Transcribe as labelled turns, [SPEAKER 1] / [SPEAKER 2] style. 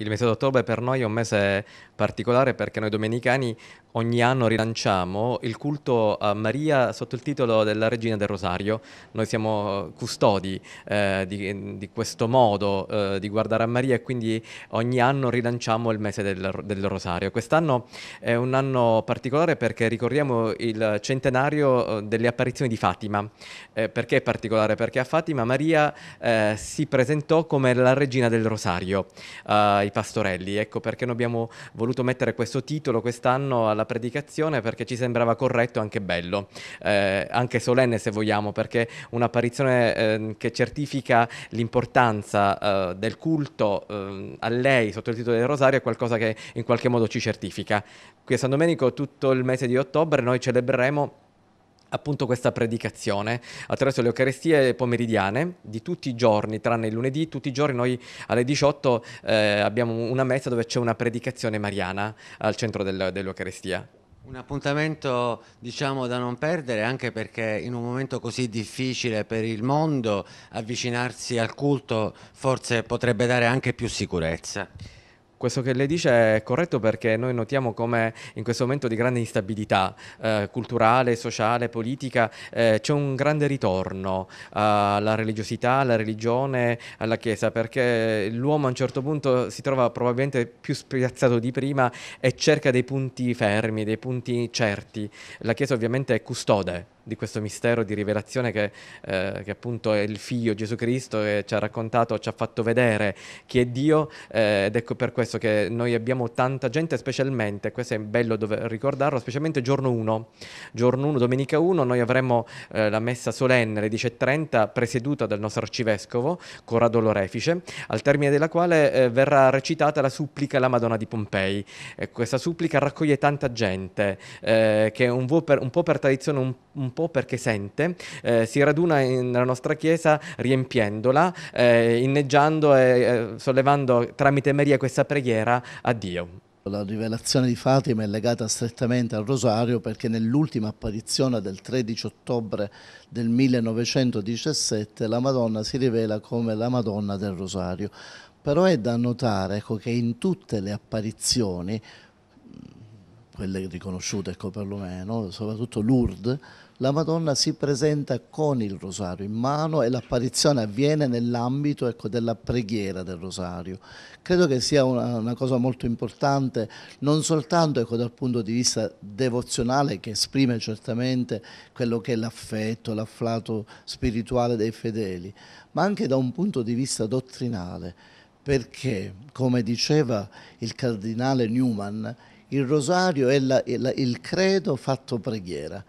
[SPEAKER 1] Il mese d'ottobre per noi è un mese particolare perché noi domenicani ogni anno rilanciamo il culto a Maria sotto il titolo della Regina del Rosario. Noi siamo custodi eh, di, di, questo modo eh, di guardare a Maria e quindi ogni anno rilanciamo il mese del, del Rosario. Quest'anno è un anno particolare perché ricordiamo il centenario eh, delle apparizioni di Fatima. Eh, perché è particolare? Perché a Fatima Maria eh, si presentò come la Regina del Rosario ah, ai pastorelli. Ecco perché noi abbiamo voluto mettere questo titolo quest'anno alla predicazione perché ci sembrava corretto e anche bello, eh, anche solenne se vogliamo, perché un'apparizione eh, che certifica l'importanza eh, del culto ehm, a lei sotto il titolo del rosario è qualcosa che in qualche modo ci certifica. Qui a San Domenico tutto il mese di ottobre noi celebreremo appunto questa predicazione attraverso le Eucaristie pomeridiane di tutti i giorni, tranne il lunedì, tutti i giorni noi alle 18 eh, abbiamo una messa dove c'è una predicazione mariana al centro del, dell'Eucaristia. Un appuntamento diciamo da non perdere anche perché in un momento così difficile per il mondo avvicinarsi al culto forse potrebbe dare anche più sicurezza. Questo che lei dice è corretto perché noi notiamo come in questo momento di grande instabilità eh, culturale, sociale, politica eh, c'è un grande ritorno alla religiosità, alla religione, alla Chiesa perché l'uomo a un certo punto si trova probabilmente più spiazzato di prima e cerca dei punti fermi, dei punti certi. La Chiesa ovviamente è custode di questo mistero di rivelazione che, eh, che, appunto è il figlio Gesù Cristo che ci ha raccontato, ci ha fatto vedere chi è Dio eh, ed ecco per questo che noi abbiamo tanta gente, specialmente, questo è bello ricordarlo, specialmente giorno 1, giorno 1, domenica 1, noi avremo eh, la messa solenne alle 10.30 presieduta dal nostro arcivescovo Corrado Lorefice, al termine della quale eh, verrà recitata la supplica alla Madonna di Pompei. questa supplica raccoglie tanta gente eh, che un po' per, un po per tradizione, un, un gruppo perché sente, eh, si raduna nella nostra chiesa riempiendola, eh, inneggiando e eh, sollevando tramite Maria questa preghiera a Dio.
[SPEAKER 2] La rivelazione di Fatima è legata strettamente al rosario perché nell'ultima apparizione del 13 ottobre del 1917 la Madonna si rivela come la Madonna del rosario. Però è da notare ecco, che in tutte le apparizioni quelle riconosciute ecco perlomeno, soprattutto Lourdes, la Madonna si presenta con il rosario in mano e l'apparizione avviene nell'ambito ecco, della preghiera del rosario. Credo che sia una, una cosa molto importante, non soltanto ecco, dal punto di vista devozionale che esprime certamente quello che è l'affetto, l'afflato spirituale dei fedeli, ma anche da un punto di vista dottrinale, perché come diceva il cardinale Newman, il rosario è, la, la, il credo fatto preghiera.